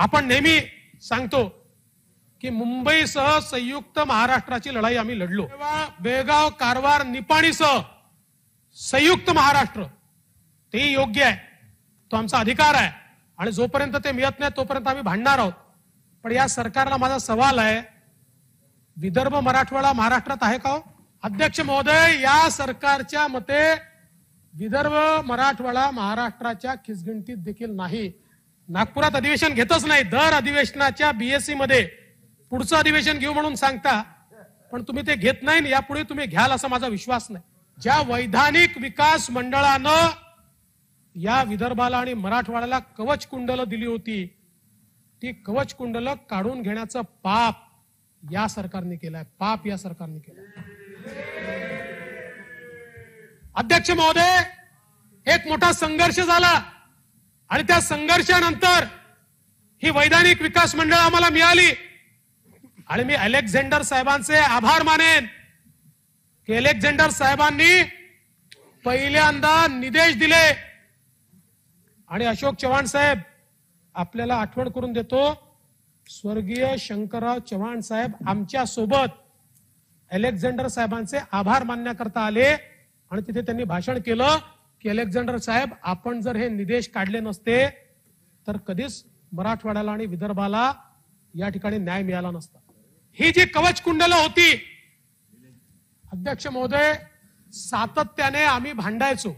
आपण नेहमी सांगतो की मुंबईसह संयुक्त महाराष्ट्राची लढाई आम्ही लढलो बेळगाव कारवार निपाणीसह संयुक्त महाराष्ट्र ते योग्य आहे तो आमचा अधिकार आहे आणि जोपर्यंत ते मिळत नाही तोपर्यंत आम्ही भांडणार आहोत पण या सरकारला माझा सवाल आहे विदर्भ मराठवाडा महाराष्ट्रात आहे का हो? अध्यक्ष महोदय या सरकारच्या मते विदर्भ मराठवाडा महाराष्ट्राच्या खिचगिंटीत देखील नाही नागपुरात अधिवेशन घेतच नाही दर अधिवेशनाच्या बीएससी e मध्ये पुढचं अधिवेशन घेऊ म्हणून सांगता पण तुम्ही ते घेत नाही यापुढे तुम्ही घ्याल असा माझा विश्वास नाही ज्या वैधानिक विकास मंडळानं या विदर्भाला आणि मराठवाड्याला कवच कुंडल दिली होती ती कवच कुंडल काढून घेण्याचं पाप या सरकारने केलंय पाप या सरकारने केलंय अध्यक्ष महोदय एक मोठा संघर्ष झाला आणि त्या संघर्षानंतर ही वैधानिक विकास मंडळ आम्हाला मिळाली आणि मी अलेक्झांडर साहेबांचे आभार मानेन की अलेक्झांडर साहेबांनी पहिल्यांदा निदेश दिले आणि अशोक चव्हाण साहेब आपल्याला आठवण करून देतो स्वर्गीय शंकरराव चव्हाण साहेब आमच्या सोबत अलेक्झांडर साहेबांचे आभार मानण्याकरता आले आणि तिथे त्यांनी भाषण केलं की अलेक्झांडर साहेब आपण जर हे निदेश काढले नसते तर कधीच मराठवाड्याला आणि विदर्भाला या ठिकाणी न्याय मिळाला नसता ही जी कवच कुंडल होती अध्यक्ष महोदय सातत्याने आम्ही भांडायचो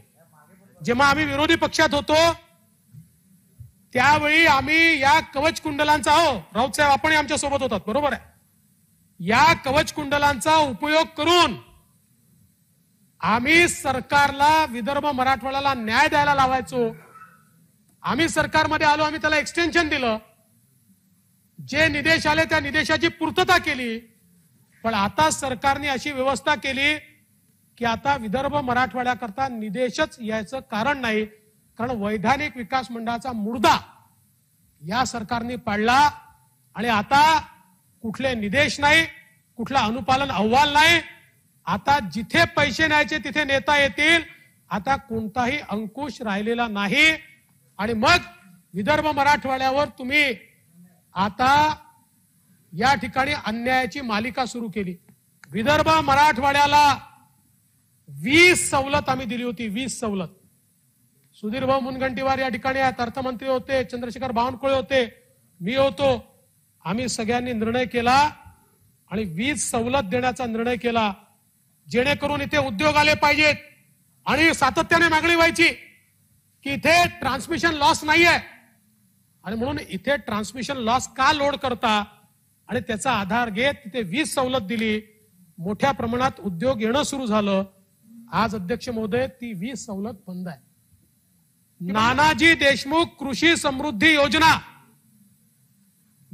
जेव्हा आम्ही विरोधी पक्षात होतो त्यावेळी आम्ही या कवच कुंडलांचा हो राऊत साहेब आपण आमच्या सोबत होतात बरोबर आहे या कवच कुंडलांचा उपयोग करून आम्ही सरकारला विदर्भ मराठवाड्याला न्याय द्यायला लावायचो आम्ही सरकारमध्ये आलो आम्ही त्याला एक्सटेन्शन दिलं जे निदेश आले त्या निदेशाची पूर्तता केली पण आता सरकारने अशी व्यवस्था केली की आता विदर्भ मराठवाड्याकरता निदेशच यायचं कारण नाही कारण वैधानिक विकास मंडळाचा मुर्दा या सरकारने पाडला आणि आता कुठले निदेश नाही कुठला अनुपालन अहवाल नाही आता जिथे पैसे न्यायचे तिथे नेता येतील आता कोणताही अंकुश राहिलेला नाही आणि मग विदर्भ मराठवाड्यावर तुम्ही आता या ठिकाणी अन्यायाची मालिका सुरू केली विदर्भ मराठवाड्याला वीस सवलत आम्ही दिली होती वीस सवलत सुधीर भाऊ मुनगंटीवार या ठिकाणी आहेत अर्थमंत्री होते चंद्रशेखर बावनकुळे होते मी होतो आम्ही सगळ्यांनी निर्णय केला आणि वीज सवलत देण्याचा निर्णय केला जेणेकरून इथे उद्योग आले पाहिजेत आणि सातत्याने मागणी व्हायची की इथे ट्रान्समिशन लॉस नाहीये आणि म्हणून इथे ट्रान्समिशन लॉस का लोड करता आणि त्याचा आधार घेत तिथे वीज सवलत दिली मोठ्या प्रमाणात उद्योग येणं सुरू झालं आज अध्यक्ष महोदय ती वीज सवलत बंद आहे नानाजी देशमुख कृषी समृद्धी योजना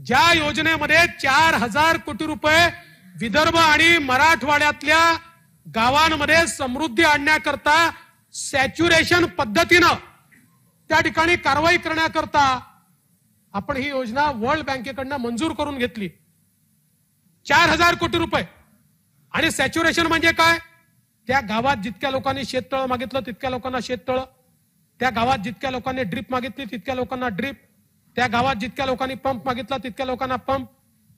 ज्या योजनेमध्ये चार हजार कोटी रुपये विदर्भ आणि मराठवाड्यातल्या गावांमध्ये समृद्धी आणण्याकरता सॅच्युरेशन पद्धतीनं त्या ठिकाणी कारवाई करण्याकरता आपण ही योजना वर्ल्ड बँकेकडनं मंजूर करून घेतली चार हजार कोटी रुपये आणि सॅच्युरेशन म्हणजे काय त्या गावात जितक्या लोकांनी शेततळ मागितलं तितक्या लोकांना शेततळ त्या गावात जितक्या लोकांनी ड्रीप मागितली तितक्या लोकांना ड्रीप त्या गावात जितक्या लोकांनी पंप मागितला तितक्या लोकांना पंप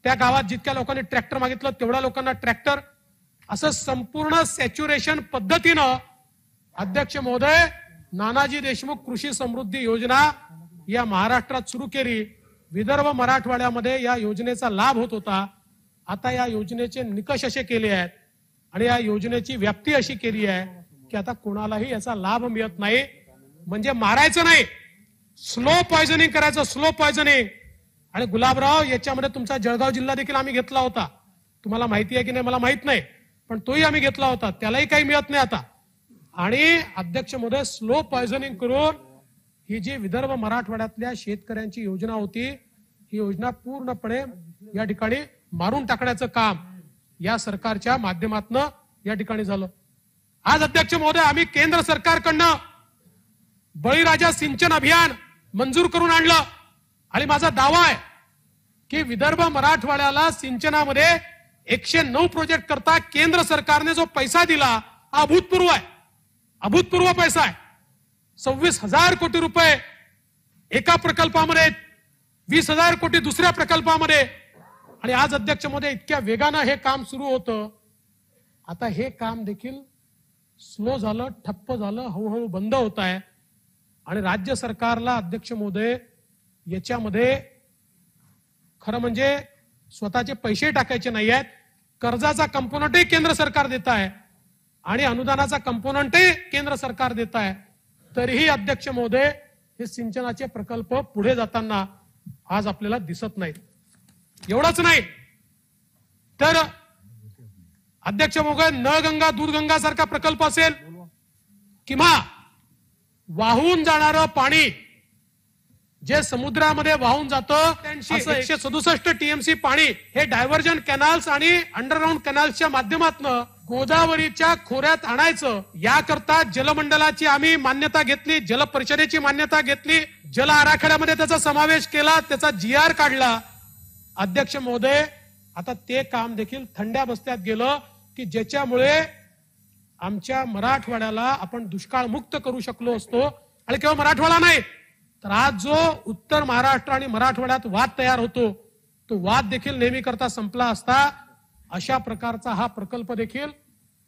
त्या गावात जितक्या लोकांनी ट्रॅक्टर मागितलं तेवढ्या लोकांना ट्रॅक्टर असं संपूर्ण सॅच्युरेशन पद्धतीनं अध्यक्ष महोदय नानाजी देशमुख कृषी समृद्धी योजना या महाराष्ट्रात सुरू केली विदर्भ मराठवाड्यामध्ये या योजनेचा लाभ होत होता आता या योजनेचे निकष असे केले आहेत आणि या योजनेची व्याप्ती अशी केली आहे की आता कोणालाही याचा लाभ मिळत नाही म्हणजे मारायचं नाही स्लो पॉयझनिंग करायचं स्लो पॉयझनिंग आणि गुलाबराव याच्यामध्ये तुमचा जळगाव जिल्हा देखील आम्ही घेतला होता तुम्हाला माहिती आहे की नाही मला माहित नाही पण तोही आम्ही घेतला होता त्यालाही काही मिळत नाही आता आणि अध्यक्ष मध्ये स्लो पॉयझनिंग करून ही जी विदर्भ मराठवाड्यातल्या शेतकऱ्यांची योजना होती ही योजना पूर्णपणे या ठिकाणी मारून टाकण्याचं काम या सरकारच्या माध्यमातून या ठिकाणी झालं आज अध्यक्ष महोदय आम्ही केंद्र सरकारकडनं बळीराजा सिंचन अभियान मंजूर करून आणलं आणि माझा दावा आहे की विदर्भ मराठवाड्याला सिंचनामध्ये एकशे नऊ प्रोजेक्ट करता केंद्र सरकारने जो पैसा दिला हा अभूतपूर्व आहे अभूतपूर्व पैसा आहे सव्वीस हजार कोटी रुपये एका प्रकल्पामध्ये वीस हजार कोटी दुसऱ्या प्रकल्पामध्ये आणि आज अध्यक्ष मध्ये इतक्या वेगानं हे काम सुरू होतं आता हे काम देखील स्लो झालं ठप्प झालं हळूहळू बंद होत आहे आणि राज्य सरकारला अध्यक्ष महोदय याच्यामध्ये खरं म्हणजे स्वतःचे पैसे टाकायचे नाही आहेत कर्जाचा कंपोनंटही केंद्र सरकार देत आहे आणि अनुदानाचा कंपोनंटही केंद्र सरकार देत आहे तरीही अध्यक्ष महोदय हे सिंचनाचे प्रकल्प पुढे जाताना आज आपल्याला दिसत नाहीत एवढंच नाही तर अध्यक्ष महोदय न गंगा दूरगंगा सारखा प्रकल्प असेल किंवा वाहून जाणारं पाणी जे समुद्रामध्ये वाहून जातं त्यांची एकशे सदुसष्ट टीएमसी पाणी हे डायव्हर्जन कॅनाल्स आणि अंडरग्राऊंड कॅनाल्सच्या माध्यमातून गोदावरीच्या खोऱ्यात आणायचं याकरता जलमंडळाची आम्ही मान्यता घेतली जल परिषदेची मान्यता घेतली जल आराखड्यामध्ये त्याचा समावेश केला त्याचा जी आर काढला अध्यक्ष महोदय आता ते काम देखील थंड्या बस्त्यात गेलं की ज्याच्यामुळे आमच्या मराठवाड्याला आपण दुष्काळ मुक्त करू शकलो असतो आणि केवळ मराठवाडा नाही तर आज जो उत्तर महाराष्ट्र आणि मराठवाड्यात वाद तयार होतो तो वाद देखील नेहमी करता संपला असता अशा प्रकारचा हा प्रकल्प देखील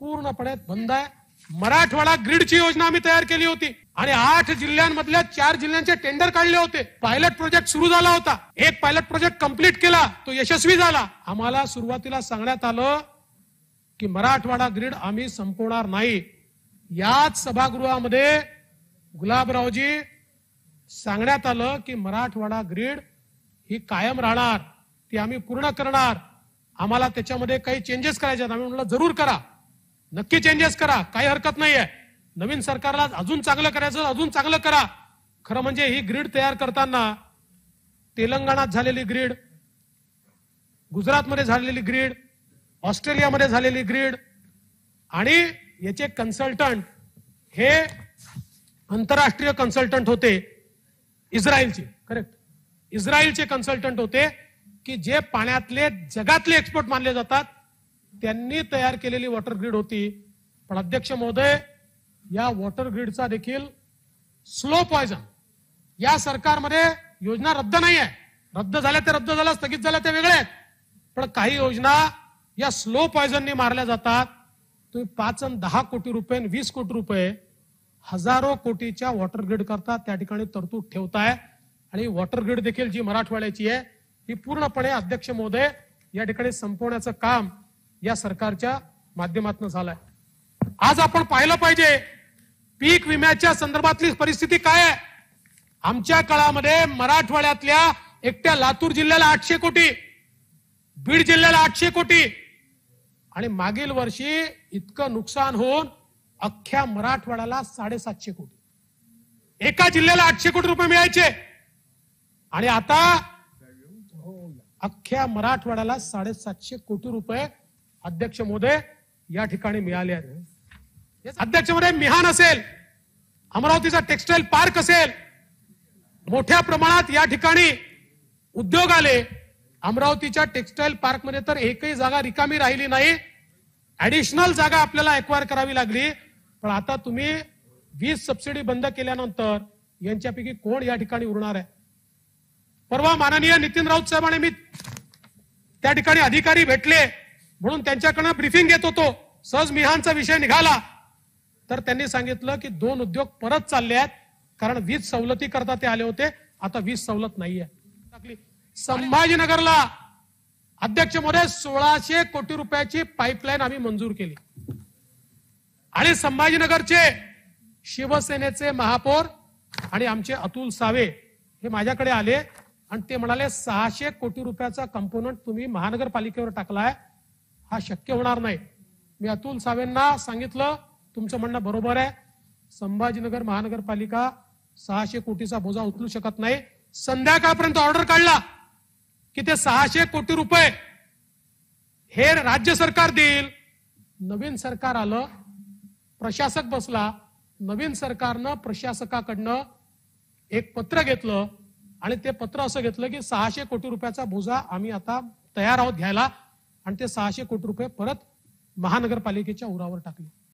पूर्णपणे बंद आहे मराठवाडा ग्रीडची योजना आम्ही तयार केली होती आणि आठ जिल्ह्यांमधल्या चार जिल्ह्यांचे टेंडर काढले होते पायलट प्रोजेक्ट सुरू झाला होता एक पायलट प्रोजेक्ट कंप्लीट केला तो यशस्वी झाला आम्हाला सुरुवातीला सांगण्यात आलं की मराठवाडा ग्रीड आम्ही संपवणार नाही याच सभागृहामध्ये गुलाबरावजी सांगण्यात आलं की मराठवाडा ग्रीड ही कायम राहणार ती आम्ही पूर्ण करणार आम्हाला त्याच्यामध्ये काही चेंजेस करायचे आहेत आम्ही म्हणलं जरूर करा नक्की चेंजेस करा काही हरकत नाहीये नवीन सरकारला अजून चांगलं करायचं अजून चांगलं करा खरं म्हणजे ही ग्रीड तयार करताना तेलंगणात झालेली ग्रीड गुजरातमध्ये झालेली ग्रीड ऑस्ट्रेलियामध्ये झालेली ग्रीड आणि याचे कन्सल्टंट हे आंतरराष्ट्रीय कन्सल्टंट होते इस्रायलचे करेक्ट इस्रायलचे कन्सल्टंट होते की जे पाण्यातले जगातले एक्सपर्ट मानले जातात त्यांनी तयार केलेली वॉटर ग्रीड होती पण अध्यक्ष महोदय या वॉटर ग्रीडचा देखील स्लो पॉयझन या सरकारमध्ये योजना रद्द नाही आहे रद्द झाल्या ते रद्द झाल्या स्थगित झाल्या ते वेगळ्या आहेत पण काही योजना या स्लो पॉयझननी मारल्या जातात तुम्ही पाच आणि दहा कोटी रुपये वीस कोटी रुपये हजारो कोटीच्या वॉटर ग्रीड करता त्या ठिकाणी तरतूद ठेवताय आणि वॉटर ग्रीड देखील जी मराठवाड्याची आहे ही पूर्णपणे अध्यक्ष महोदय या ठिकाणी संपवण्याचं काम या सरकारच्या माध्यमातून झालंय आज आपण पाहिलं पाहिजे पीक विम्याच्या संदर्भातली परिस्थिती काय आहे आमच्या काळामध्ये मराठवाड्यातल्या एकट्या लातूर जिल्ह्याला आठशे कोटी बीड जिल्ह्याला आठशे कोटी आणि मागील वर्षी इतकं नुकसान होऊन अख्ख्या मराठवाड्याला साडेसातशे कोटी एका जिल्ह्याला आठशे कोटी रुपये मिळायचे आणि आता अख्ख्या मराठवाड्याला साडेसातशे कोटी रुपये अध्यक्ष मोदय या ठिकाणी मिळाले आहेत अध्यक्ष मोदय मिहान असेल अमरावतीचा टेक्स्टाईल पार्क असेल मोठ्या प्रमाणात या ठिकाणी उद्योग आले अमरावतीच्या टेक्स्टाईल पार्कमध्ये तर एकही जागा रिकामी राहिली नाही ऍडिशनल जागा आपल्याला एक्वायर करावी लागली पण आता तुम्ही वीज सबसिडी बंद केल्यानंतर यांच्यापैकी कोण या ठिकाणी उरणार आहे परवा माननीय नितीन राऊत साहेबांनी मी त्या ठिकाणी अधिकारी भेटले म्हणून त्यांच्याकडनं ब्रिफिंग घेत होतो सहज मिहानचा विषय निघाला तर त्यांनी सांगितलं की दोन उद्योग परत चालले आहेत कारण वीज सवलती करता ते आले होते आता वीज सवलत नाहीये संभाजीनगरला अध्यक्ष मध्ये सोळाशे कोटी रुपयाची पाईपलाईन आम्ही मंजूर केली आणि संभाजीनगरचे शिवसेनेचे महापौर आणि आमचे अतुल सावे हे माझ्याकडे आले आणि ते म्हणाले सहाशे कोटी रुपयाचा कंपोनंट तुम्ही महानगरपालिकेवर टाकलाय हा शक्य होणार नाही मी अतुल सावेंना सांगितलं तुमचं म्हणणं बरोबर आहे संभाजीनगर महानगरपालिका सहाशे कोटीचा बोजा उचलू शकत नाही संध्याकाळपर्यंत ऑर्डर काढला की ते सहाशे कोटी रुपये हे राज्य सरकार देईल नवीन सरकार आलं प्रशासक बसला नवीन सरकारनं प्रशासकाकडनं एक पत्र घेतलं आणि ते पत्र असं घेतलं की सहाशे कोटी रुपयाचा बोजा आम्ही आता तयार आहोत घ्यायला आणि ते सहाशे कोटी रुपये परत महानगरपालिकेच्या उरावर टाकले